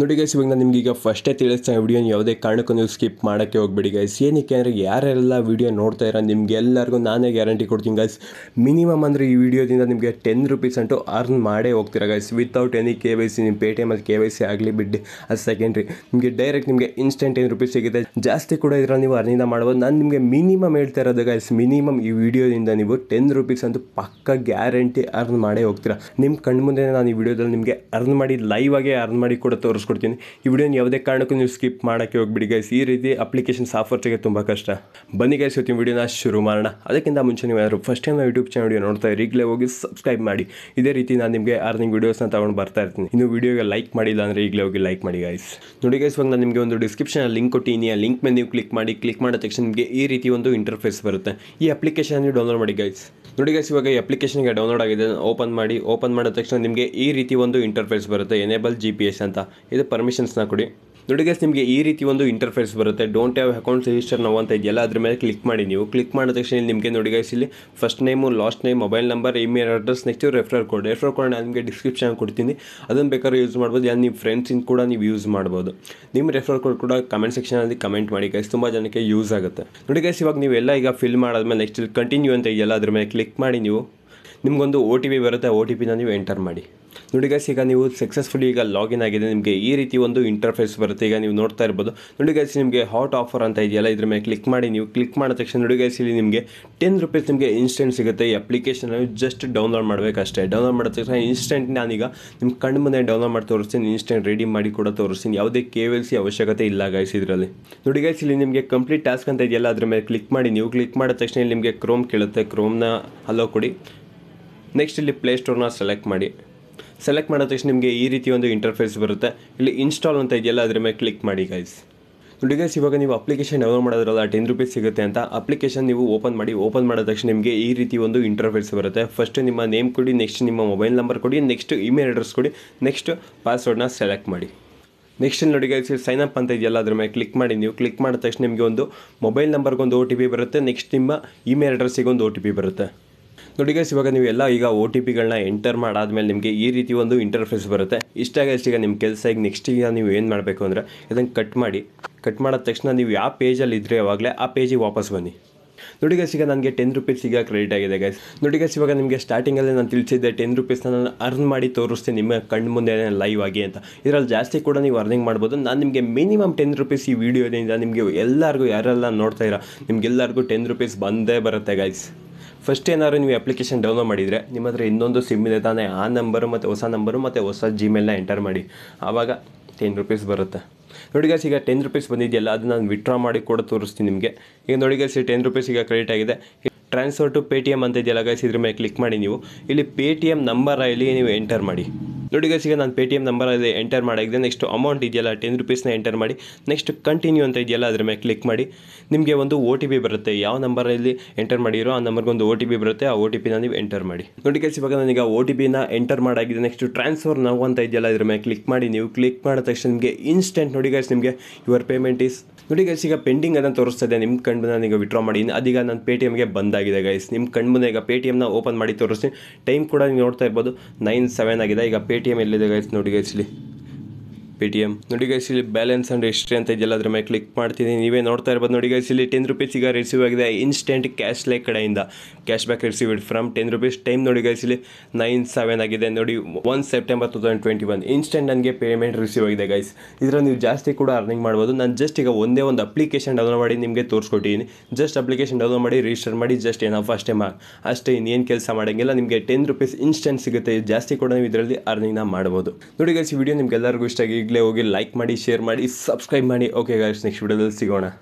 ನೋಡಿ ಗೈಸ್ ಇವಾಗ ನಾನು ನಿಮ್ಗೆ ಈಗ ಫಸ್ಟೇ ತಿಳಿಸ್ತಾ ವಿಡಿಯೋನ ಯಾವುದೇ ಕಾರಣಕ್ಕೂ ನೀವು ಸ್ಕಿಪ್ ಮಾಡೋಕ್ಕೆ ಹೋಗ್ಬೇಡಿ ಗೈಸ್ ಏನಕ್ಕೆ ಅಂದರೆ ಯಾರೆಲ್ಲ ವಿಡಿಯೋ ನೋಡ್ತಾ ಇರೋ ಎಲ್ಲರಿಗೂ ನಾನೇ ಗ್ಯಾರಂಟಿ ಕೊಡ್ತೀನಿ ಗೈಸ್ ಮಿನಿಮಮ್ ಅಂದರೆ ಈ ವಿಡಿಯೋದಿಂದ ನಿಮಗೆ ಟೆನ್ ರುಪೀಸ್ ಅಂಟು ಅರ್ನ್ ಮಾಡೇ ಹೋಗ್ತೀರಾ guys without any K Y C ನಿಮ್ಮ ಪೇ ಟಿ ಅಲ್ಲಿ ಕೆ ವೈ ಸಿ ಆಗಲಿ ಬಿಡ್ಡಿ ಅದು ಸೆಕೆಂಡ್ರಿ ನಿಮಗೆ ಡೈರೆಕ್ಟ್ ನಿಮಗೆ ಇನ್ಸ್ಟೆಂಟ್ ಏನು ರುಪೀಸ್ ಸಿಗುತ್ತೆ ಜಾಸ್ತಿ ಕೂಡ ಇದರಲ್ಲಿ ನೀವು ಅರ್ನಿಂದ ಮಾಡ್ಬೋದು ನಾನು ನಿಮಗೆ ಮಿನಿಮಮ್ ಹೇಳ್ತಾ ಇರೋದು ಗೈಸ್ ಮಿನಿಮಮ್ ಈ ವಿಡಿಯೋದಿಂದ ನೀವು ಟೆನ್ ರುಪೀಸ್ ಅಂತ ಪಕ್ಕ ಗ್ಯಾರಂಟಿ ಅರ್ನ್ ಮಾಡೇ ಹೋಗ್ತೀರಾ ನಿಮ್ಮ ಕಣ್ಮುಂದೆ ನಾನು ಈ ವಿಡಿಯೋದಲ್ಲಿ ನಿಮಗೆ ಅರ್ನ್ ಮಾಡಿ ಲೈವ್ ಆಗೇ ಅರ್ನ್ ಮಾಡಿ ಕೂಡ ತೋರಿಸ್ತೀನಿ ತೋರಿಸ್ಕೊಡ್ತೀನಿ ಈ ವಿಡಿಯೋನ ಯಾವುದೇ ಕಾರಣಕ್ಕೂ ನೀವು ಸ್ಕಿಪ್ ಮಾಡೋಕ್ಕೆ ಹೋಗ್ಬಿಡಿ ಗೈಸ್ ಈ ರೀತಿ ಅಪ್ಲಿಕೇಶನ್ಸ್ ಆಫರ್ ಸಿಗೋದು ತುಂಬ ಕಷ್ಟ ಬನ್ನಿ ಗೈಸ್ ಇವತ್ತಿನ ವಿಡಿಯೋನ ಶುರು ಮಾಡೋಣ ಅದಕ್ಕಿಂತ ಮುಂಚೆ ನೀವು ಯಾರು ಫಸ್ಟ್ ಟೈಮ್ ಯೂಟ್ಯೂಬ್ ಚಾನಲ್ ನೋಡ್ತಾ ಇರಿ ಈಗಲೇ ಹೋಗಿ ಸಬ್ಸ್ಕ್ರೈಬ್ ಮಾಡಿ ಇದೇ ರೀತಿ ನಾನು ನಿಮಗೆ ಅರ್ನಿಂಗ್ ವೀಡಿಯೋಸ್ನ ತಗೊಂಡು ಬರ್ತಾ ಇರ್ತೀನಿ ಇನ್ನು ವಿಡಿಯೋಗೆ ಲೈಕ್ ಮಾಡಿಲ್ಲ ಅಂದರೆ ಈಗಲೇ ಹೋಗಿ ಲೈಕ್ ಮಾಡಿ ಗೈಸ್ ನೋಡಿ ಗೈಸ್ ಇವಾಗ ನಾನು ನಿಮಗೆ ಒಂದು ಡಿಸ್ಕ್ರಿಪ್ಷನ್ ಲಿಂಕ್ ಕೊಟ್ಟಿನಿ ಆ ಲಿಂಕ್ ಮೇಲೆ ನೀವು ಕ್ಲಿಕ್ ಮಾಡಿ ಕ್ಲಿಕ್ ಮಾಡಿದ ತಕ್ಷಣ ನಿಮಗೆ ಈ ರೀತಿ ಒಂದು ಇಂಟರ್ಫೇಸ್ ಬರುತ್ತೆ ಈ ಅಪ್ಲಿಕೇಶನ್ ಡೌನ್ಲೋಡ್ ಮಾಡಿ ಗೈಸ್ ನೋಡಿ ಗೈಸ್ ಇವಾಗ ಈ ಅಪ್ಲಿಕೇಶನ್ಗೆ ಡೌನ್ಲೋಡ್ ಆಗಿದೆ ಓಪನ್ ಮಾಡಿ ಓಪನ್ ಮಾಡಿದ ತಕ್ಷಣ ನಿಮಗೆ ಈ ರೀತಿ ಒಂದು ಇಂಟರ್ಫೇಸ್ ಬರುತ್ತೆ ಎನೇಬಲ್ ಜಿ ಪಿ ಎಸ್ ಅಂತ ಇದು ಪರ್ಮಿಷನ್ಸ್ನ ಕೊಡಿ ನೋಡಿ ಗೈಸ್ ನಿಮಗೆ ಈ ರೀತಿ ಒಂದು ಇಂಟರ್ಫೇಸ್ ಬರುತ್ತೆ ಡೋಂಟ್ ಹ್ಯಾವ್ ಅಕೌಂಟ್ ರಿಜಿಸ್ಟರ್ ನಾವು ಅಂತ ಇದೆಯಲ್ಲ ಅದ್ರ ಮೇಲೆ ಕ್ಲಿಕ್ ಮಾಡಿ ನೀವು ಕ್ಲಿಕ್ ಮಾಡಿದ ತಕ್ಷಣ ನಿಮಗೆ ನೋಡಿ ಗೈಸ್ ಇಲ್ಲಿ first name last name mobile number email address next refer code refer code ನಾನು ನಿಮಗೆ ಡಿಸ್ಕ್ರಿಪ್ಷನ್ ಕೊಡ್ತೀನಿ ಅದನ್ನು ಬೇಕಾದ್ರೆ ಯೂಸ್ ಮಾಡ್ಬೋದು ಇಲ್ಲ ನಿಮ್ಮ ಫ್ರೆಂಡ್ಸಿಂದ ಕೂಡ ನೀವು ಯೂಸ್ ಮಾಡ್ಬೋದು ನಿಮ್ಮ ರೆಫರ್ ಕೋಡ್ ಕೂಡ ಕಮೆಂಟ್ ಸೆಕ್ಷನಲ್ಲಿ ಕಮೆಂಟ್ ಮಾಡಿ ಗೈಸ್ ತುಂಬ ಜನಕ್ಕೆ ಯೂಸ್ ಆಗುತ್ತೆ ನೋಡಿ ಗೈಸ್ ಇವಾಗ ನೀವೆಲ್ಲ ಈಗ ಫಿಲ್ ಮಾಡಾದ್ಮೇಲೆ ನೆಕ್ಸ್ಟ್ ಕಂಟಿನ್ಯೂ ಅಂತ ಇದೆಯಲ್ಲ ಅದ್ರ ಮೇಲೆ ಕ್ಲಿಕ್ ಮಾಡಿ ನೀವು ನಿಮಗೊಂದು ಓ ಟಿ ಪಿ ಬರುತ್ತೆ ಒ ಟಿ ಪಿನ ನೀವು ಎಂಟರ್ ಮಾಡಿ ನೋಡಿ ಈಗ ನೀವು ಸಕ್ಸಸ್ಫುಲಿ ಈಗ ಲಾಗಿನ್ ಆಗಿದೆ ನಿಮಗೆ ಈ ರೀತಿ ಒಂದು ಇಂಟರ್ಫೇಸ್ ಬರುತ್ತೆ ಈಗ ನೀವು ನೋಡ್ತಾ ಇರ್ಬೋದು ನೋಡಿ ನಿಮಗೆ ಹಾಟ್ ಆಫರ್ ಅಂತ ಇದೆಯಲ್ಲ ಇದ್ರ ಮೇಲೆ ಕ್ಲಿಕ್ ಮಾಡಿ ನೀವು ಕ್ಲಿಕ್ ಮಾಡಿದ ತಕ್ಷಣ ನೋಡಿ ಗೈಸ್ ಇಲ್ಲಿ ನಿಮಗೆ ಟೆನ್ ರುಪೀಸ್ ನಿಮಗೆ ಇನ್ಸ್ಟೆಂಟ್ ಸಿಗುತ್ತೆ ಈ ಅಪ್ಲಿಕೇಶನ್ ಜಸ್ಟ್ ಡೌನ್ಲೋಡ್ ಮಾಡಬೇಕಷ್ಟೇ ಡೌನ್ಲೋಡ್ ಮಾಡಿದ ತಕ್ಷಣ ಇನ್ಸ್ಟೆಂಟ್ ನಾನೀಗ ನಿಮ್ಮ ಕಣ್ಣು ಮುಂದೆ ಡೌನ್ಲೋಡ್ ಮಾಡಿ ತೋರಿಸ್ತೀನಿ ಇನ್ಸ್ಟೆಂಟ್ ರೆಡಿ ಮಾಡಿ ಕೂಡ ತೋರಿಸ್ತೀನಿ ಯಾವುದೇ ಕೆ ಎಲ್ ಸಿ ಅವಶ್ಯಕತೆ ಇಲ್ಲ ಗೈಸ್ ಇದರಲ್ಲಿ ನೋಡಿ ಇಲ್ಲಿ ನಿಮಗೆ ಕಂಪ್ಲೀಟ್ ಟಾಸ್ಕ್ ಅಂತ ಇದೆಯಲ್ಲ ಅದ್ರ ಮೇಲೆ ಕ್ಲಿಕ್ ಮಾಡಿ ನೀವು ಕ್ಲಿಕ್ ಮಾಡಿದ ತಕ್ಷಣ ಇಲ್ಲಿ ನಿಮಗೆ ಕ್ರೋಮ್ ಕೇಳುತ್ತೆ ಕ್ರೋಮ್ನ ಹಲೋ ಕೊಡಿ ನೆಕ್ಸ್ಟ್ ಇಲ್ಲಿ ಪ್ಲೇಸ್ಟೋರ್ನ ಸೆಲೆಕ್ಟ್ ಮಾಡಿ ಸೆಲೆಕ್ಟ್ ಮಾಡಿದ ತಕ್ಷಣ ನಿಮಗೆ ಈ ರೀತಿ ಒಂದು ಇಂಟರ್ಫೇಸ್ ಬರುತ್ತೆ ಇಲ್ಲಿ ಇನ್ಸ್ಟಾಲ್ ಅಂತ ಇದೆಯಲ್ಲ ಅದ್ರ ಮೇಲೆ ಕ್ಲಿಕ್ ಮಾಡಿ ಗೈಸ್ ನೋಡಿ ಗೈಸ್ ಇವಾಗ ನೀವು ಅಪ್ಲಿಕೇಶನ್ ಡೌನ್ಲೋಡ್ ಮಾಡೋದ್ರಲ್ಲ ಟೆನ್ ರುಪೀಸ್ ಸಿಗುತ್ತೆ ಅಂತ ಅಪ್ಲಿಕೇಶನ್ ನೀವು ಓಪನ್ ಮಾಡಿ ಓಪನ್ ಮಾಡಿದ ತಕ್ಷಣ ನಿಮಗೆ ಈ ರೀತಿ ಒಂದು ಇಂಟರ್ಫೇಸ್ ಬರುತ್ತೆ ಫಸ್ಟ್ ನಿಮ್ಮ ನೇಮ್ ಕೊಡಿ ನೆಕ್ಸ್ಟ್ ನಿಮ್ಮ ಮೊಬೈಲ್ ನಂಬರ್ ಕೊಡಿ ನೆಕ್ಸ್ಟ್ ಇಮೇಲ್ ಅಡ್ರೆಸ್ ಕೊಡಿ ನೆಕ್ಸ್ಟ್ ಪಾಸ್ವರ್ಡ್ನ ಸೆಲೆಕ್ಟ್ ಮಾಡಿ ನೆಕ್ಸ್ಟ್ ನೋಡಿ ಗೈಸ್ ಸೈನ್ ಅಪ್ ಅಂತ ಇದೆಯಲ್ಲ ಅದ್ರ ಮೇಲೆ ಕ್ಲಿಕ್ ಮಾಡಿ ನೀವು ಕ್ಲಿಕ್ ಮಾಡಿದ ತಕ್ಷಣ ನಿಮಗೆ ಒಂದು ಮೊಬೈಲ್ ನಂಬರ್ಗೊಂದು ಒ ಟಿ ಪಿ ಬರುತ್ತೆ ನೆಕ್ಸ್ಟ್ ನಿಮ್ಮ ಇಮೇಲ್ ಅಡ್ರೆಸ್ಸಿಗೆ ಒಂದು ಒ ಟಿ ಪಿ ಬರುತ್ತೆ ನೋಡಿ ಗೈಸ್ ಇವಾಗ ನೀವು ಎಲ್ಲ ಈಗ ಓ ಟಿ ಪಿಗಳನ್ನ ಎಂಟರ್ ಮಾಡಾದ್ಮೇಲೆ ನಿಮಗೆ ಈ ರೀತಿ ಒಂದು ಇಂಟರ್ಫೇಸ್ ಬರುತ್ತೆ ಇಷ್ಟಾಗ ಈಗ ನಿಮ್ಮ ಕೆಲಸ ಈಗ ನೆಕ್ಸ್ಟ್ ಈಗ ನೀವು ಏನು ಮಾಡಬೇಕು ಅಂದರೆ ಇದನ್ನು ಕಟ್ ಮಾಡಿ ಕಟ್ ಮಾಡಿದ ತಕ್ಷಣ ನೀವು ಯಾವ ಪೇಜಲ್ಲಿ ಇದ್ದರೆ ಯಾವಾಗಲೇ ಆ ಪೇಜಿಗೆ ವಾಪಸ್ ಬನ್ನಿ ನೋಡಿ ಗೈಸ್ ಈಗ ನನಗೆ ಟೆನ್ ರುಪೀಸ್ ಈಗ ಕ್ರೆಡಿಟ್ ಆಗಿದೆ ಗೈಸ್ ನೋಡಿ ಗೈಸ್ ಇವಾಗ ನಿಮಗೆ ಸ್ಟಾರ್ಟಿಂಗಲ್ಲಿ ನಾನು ತಿಳಿಸಿದ್ದೆ ಟೆನ್ ರುಪೀಸ್ನ ನಾನು ಅರ್ನ್ ಮಾಡಿ ತೋರಿಸ್ತೀನಿ ನಿಮ್ಮ ಕಣ್ಣು ಮುಂದೆ ಲೈವ್ ಆಗಿ ಅಂತ ಇದರಲ್ಲಿ ಜಾಸ್ತಿ ಕೂಡ ನೀವು ಅರ್ನಿಂಗ್ ಮಾಡ್ಬೋದು ನಾನು ನಿಮಗೆ ಮಿನಿಮಮ್ ಟೆನ್ ರುಪೀಸ್ ಈ ವಿಡಿಯೋದಿಂದ ನಿಮಗೆ ಎಲ್ಲರಿಗೂ ಯಾರೆಲ್ಲ ನೋಡ್ತಾ ಇರೋ ನಿಮಗೆಲ್ಲರಿಗೂ ಟೆನ್ ರುಪೀಸ್ ಬಂದೇ ಬರುತ್ತೆ ಗೈಸ್ ಫಸ್ಟ್ ಏನಾದ್ರು ನೀವು ಅಪ್ಲಿಕೇಶನ್ ಡೌನ್ಲೋಡ್ ಮಾಡಿದರೆ ನಿಮ್ಮ ಹತ್ರ ಇನ್ನೊಂದು ಸಿಮ್ ಇದೆ ತಾನೇ ಆ ನಂಬರು ಮತ್ತು ಹೊಸ ನಂಬರು ಮತ್ತು ಹೊಸ ಜಿಮೇಲ್ನ ಎಂಟರ್ ಮಾಡಿ ಆವಾಗ ಟೆನ್ ರುಪೀಸ್ ಬರುತ್ತೆ ನೋಡಿ ಗಾಸ್ ಈಗ ಟೆನ್ ರುಪೀಸ್ ಬಂದಿದೆಯಲ್ಲ ಅದು ನಾನು ವಿತ್ಡ್ರಾ ಮಾಡಿ ಕೂಡ ತೋರಿಸ್ತೀನಿ ನಿಮಗೆ ಈಗ ನೋಡಿ ಗಾಸಿ ಟೆನ್ ರುಪೀಸ್ ಈಗ ಕ್ರೆಡಿಟ್ ಆಗಿದೆ transfer to Paytm ಅಂತ ಇದೆಯಲ್ಲ ಗಾಯಿಸಿದ್ರ ಮೇಲೆ ಕ್ಲಿಕ್ ಮಾಡಿ ನೀವು ಇಲ್ಲಿ ಪೇ ಟಿ ಎಮ್ ನಂಬರ್ ಇಲ್ಲಿ ನೀವು ಎಂಟರ್ ಮಾಡಿ ನೋಡಿ ನಾನು ಪೇ ಟಿ ಎಮ್ ನಂಬರಲ್ಲಿ ಎಂಟರ್ ಮಾಡಿದೆ ನೆಕ್ಸ್ಟ್ ಅಮೌಂಟ್ ಇದೆಯಲ್ಲ ಟೆನ್ ರುಪೀಸ್ನ ಎಂಟರ್ ಮಾಡಿ ನೆಕ್ಸ್ಟ್ ಕಂಟಿನ್ಯೂ ಅಂತ ಇದೆಯಲ್ಲ ಅದ್ರ ಮೇಲೆ ಕ್ಲಿಕ್ ಮಾಡಿ ನಿಮಗೆ ಒಂದು ಓ ಟಿ ಪಿ ಬರುತ್ತೆ ಯಾವ ನಂಬರಲ್ಲಿ ಎಂಟರ್ ಮಾಡಿರೋ ಆ ನಂಬರ್ಗೆ ಒಂದು ಓ ಟಿ ಪಿ ಬರುತ್ತೆ ಆ ಓ ಟಿ ಪಿನ ನೀವು ಎಂಟರ್ ಮಾಡಿ ನೋಡಿ ಗೈಸ್ ಇವಾಗ ನಾನೀಗ ಓ ಟಿ ಪಿನ ಎಂಟರ್ ಮಾಡಾಗಿದೆ ನೆಕ್ಸ್ಟ್ ಟ್ರಾನ್ಸ್ಫರ್ ನಾವು ಅಂತ ಇದೆಯಲ್ಲ ಇದ್ರ ಮೇಲೆ ಕ್ಲಿಕ್ ಮಾಡಿ ನೀವು ಕ್ಲಿಕ್ ಮಾಡಿದ ತಕ್ಷಣ ನಿಮಗೆ ಇನ್ಸ್ಟೆಂಟ್ ನೋಡಿ ಗೈಸ್ ನಿಮಗೆ ಯುವರ್ ಪೇಮೆಂಟ್ ಇಸ್ ನೋಡಿ ಗೈಸ್ ಈಗ ಪೆಂಡಿಂಗ್ ಅದನ್ನು ತೋರಿಸ್ತಾ ನಿಮ್ಮ ಕಣ್ಮು ನಾನು ಈಗ ವಿಡ್ರಾ ಮಾಡಿ ಅದೀಗ ನಾನು ಪೇ ಟಿ ಎಮ್ಗೆ ಬಂದಾಗಿದೆ ಗೈಸ್ ನಿಮ್ಮ ಕಣ್ಮುಂದೆ ಈಗ ಪೇ ಟಿ ಎಮ್ನ ಓಪನ್ ಮಾಡಿ ತೋರಿಸ್ತೀನಿ ಟೈಮ್ ಕೂಡ ನೀವು ನೋಡ್ತಾ ಇರ್ಬೋದು ನೈನ್ ಸೆವೆನ್ ಆಗಿದೆ ಈಗ ಪೇ ಎ ಟಿ ಎಮ್ ಎಲ್ಲಿದೆ ಗಾಯ್ಸ್ ನೋಡಿ ಗಾಯ್ಸ್ ಇಲ್ಲಿ ಪೇ ಟಿ ನೋಡಿ ಗೈಸ್ ಇಲ್ಲಿ ಬ್ಯಾಲೆನ್ಸ್ ಅಂಡ್ ಹಿಸ್ಟ್ರಿ ಅಂತ ಇದೆಯಲ್ಲ ಅದ್ರ ಮೇಲೆ ಕ್ಲಿಕ್ ಮಾಡ್ತೀನಿ ನೀವೇ ನೋಡ್ತಾ ಇರ್ಬೋದು ನೋಡಿ ಗೈಸ್ ಇಲ್ಲಿ ಟೆನ್ ರುಪೀಸ್ ಈಗ ರಿಸೀವ್ ಆಗಿದೆ ಇನ್ಸ್ಟೆಂಟ್ ಕ್ಯಾಶ್ ಲೈಕ್ ಕಡೆಯಿಂದ cashback receive from ten rupees time ನೋಡಿ ಗೈಸ್ ಇಲ್ಲಿ ನೈನ್ ಸೆವೆನ್ ಆಗಿದೆ ನೋಡಿ one September two thousand twenty one instant ನನಗೆ ಪೇಮೆಂಟ್ ರಿಸೀವ್ ಆಗಿದೆ ಗೈಸ್ ಇದರ ನೀವು ಜಾಸ್ತಿ ಕೂಡ ಅರ್ನಿಂಗ್ ಮಾಡ್ಬೋದು ನಾನು ಜಸ್ಟ್ ಈಗ ಒಂದೇ ಒಂದು ಅಪ್ಲಿಕೇಶನ್ ಡೌನ್ಲೋಡ್ ಮಾಡಿ ನಿಮಗೆ ತೋರಿಸ್ಕೊಟ್ಟಿದ್ದೀನಿ ಜಸ್ಟ್ ಅಪ್ಲಿಕೇಶನ್ ಡೌನ್ಲೋಡ್ ಮಾಡಿ ರಿಜಿಸ್ಟರ್ ಮಾಡಿ ಜಸ್ಟ್ ಏನೋ ಫಸ್ಟ್ ಟೈಮ್ ಅಷ್ಟೇ ಇನ್ನೇನು ಕೆಲಸ ಮಾಡೋಂಗಿಲ್ಲ ನಿಮಗೆ ಟೆನ್ ರುಪೀಸ್ ಇನ್ಸ್ಟೆಂಟ್ ಸಿಗುತ್ತೆ ಜಾಸ್ತಿ ಕೂಡ ನೀವು ಇದರಲ್ಲಿ ಅರ್ನಿಂಗ್ನ ಮಾಡ್ಬೋದು ನೋಡಿ ಗೈಸ್ ಈ ವಿಡಿಯೋ ಎಲ್ಲರಿಗೂ ಇಷ್ಟ ಆಗಿ ಈಗಲೇ ಹೋಗಿ ಲೈಕ್ ಮಾಡಿ ಶೇರ್ ಮಾಡಿ ಸಬ್ಸ್ಕ್ರೈಬ್ ಮಾಡಿ ಓಕೆ ಗಾಯ್ಸ್ ನೆಕ್ಸ್ಟ್ ವಿಡಿಯೋದಲ್ಲಿ ಸಿಗೋಣ